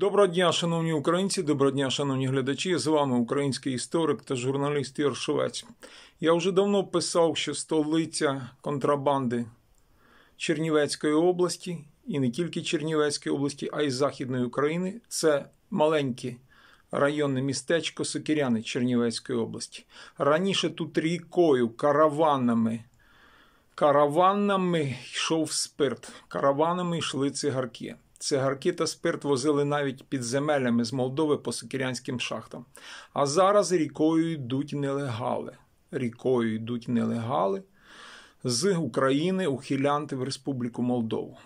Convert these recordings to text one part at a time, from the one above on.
Доброго дня, шановні українці, доброго дня, шановні глядачі. З вами український історик та журналіст Єршовець. Я вже давно писав, що столиця контрабанди Чернівецької області, і не тільки Чернівецької області, а й Західної України це маленькі. Районне містечко Сокіряни Чернівецької області. Раніше тут рікою, караванами, караванами йшов спирт, караванами йшли цигарки. Цигарки та спирт возили навіть під земелями з Молдови по сокірянським шахтам. А зараз рікою йдуть нелегали. Рікою йдуть нелегали з України у хілянти в Республіку Молдову.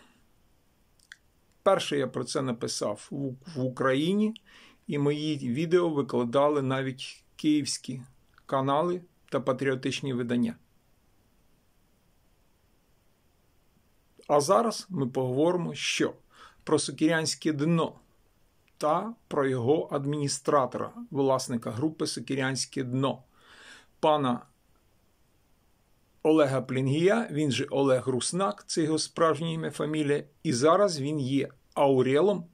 Перше я про це написав в Україні, і мої відео викладали навіть київські канали та патріотичні видання. А зараз ми поговоримо, що про сукірянське дно та про його адміністратора, власника групи Сокірянське дно, пана Олега Плінгія, він же Олег Руснак, це його справжнє ім'я фамілія, і зараз він є аурелом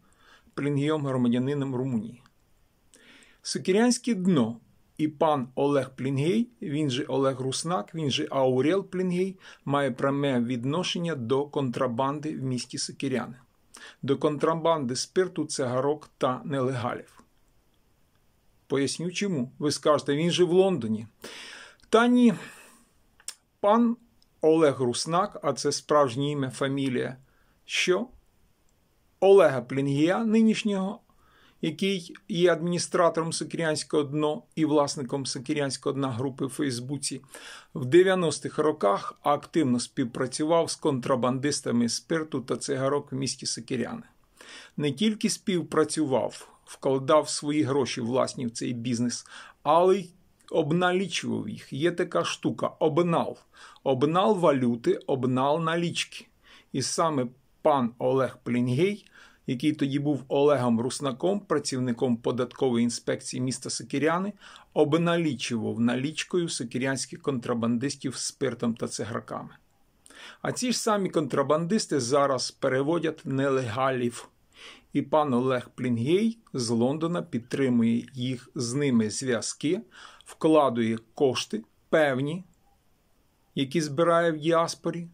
Плінгієм громадянином Румунії. Сокірянське дно. І пан Олег Плінгей, він же Олег Руснак, він же Аурел Плінгей, має пряме відношення до контрабанди в місті Сокиряни до контрабанди спирту, цигарок та нелегалів. Поясню чому. Ви скажете, він же в Лондоні. Та ні. Пан Олег Руснак, а це справжнє ім'я фамілія, що Олега Плінгія, нинішнього який є адміністратором Сокірянського дно і власником Сокірянського дна групи в Фейсбуці, в 90-х роках активно співпрацював з контрабандистами спирту та цигарок в місті Сокіряни. Не тільки співпрацював, вкладав свої гроші власні в цей бізнес, але й обналічував їх. Є така штука: обнал. Обнал валюти, обнал налічки. І саме пан Олег Плінгей який тоді був Олегом Руснаком, працівником податкової інспекції міста Сокиряни, обналічував налічкою сокирянських контрабандистів спиртом та цигарками. А ці ж самі контрабандисти зараз переводять нелегалів. І пан Олег Плінгей з Лондона підтримує їх з ними зв'язки, вкладує кошти певні, які збирає в діаспорі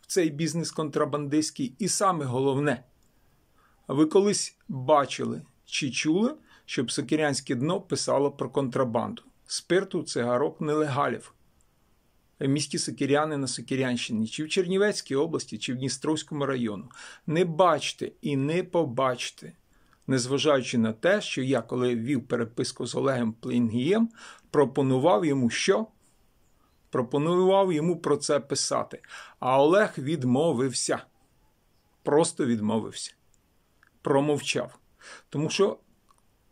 в цей бізнес контрабандистський, і саме головне ви колись бачили чи чули, щоб Сокирянське дно писало про контрабанду спирту, цигарок, нелегалів. Е, міські сокиряни на Сокирянщині, чи в Чернівецькій області, чи в Дністровському району. Не бачте і не побачте, незважаючи на те, що я, коли вів переписку з Олегом Плінгієм, пропонував йому що? Пропонував йому про це писати. А Олег відмовився. Просто відмовився промовчав, тому що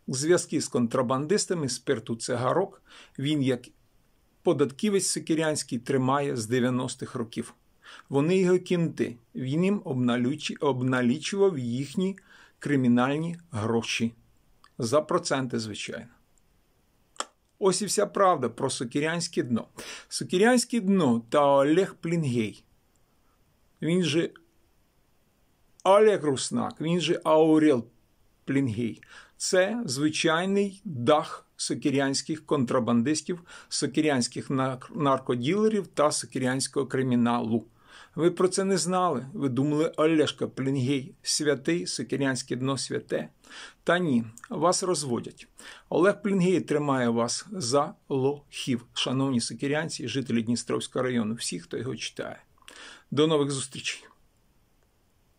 зв'язки з контрабандистами спирту цигарок він, як податківець Сикірянський, тримає з 90-х років. Вони його кінти, він їм обналічував їхні кримінальні гроші. За проценти, звичайно. Ось і вся правда про Сокірянське дно. Сокірянське дно та Олег Плінгей. Він же Олег Руснак, він же Ауріл Плінгій. Це звичайний дах сокирянських контрабандистів, сокирянських наркоділерів та сокирянського криміналу. Ви про це не знали. Ви думали, Олешка Плінгій, святий, сокирянське дно святе. Та ні, вас розводять. Олег Плінгій тримає вас за лохів, шановні сокирянці, жителі Дністровського району, всі, хто його читає. До нових зустрічей.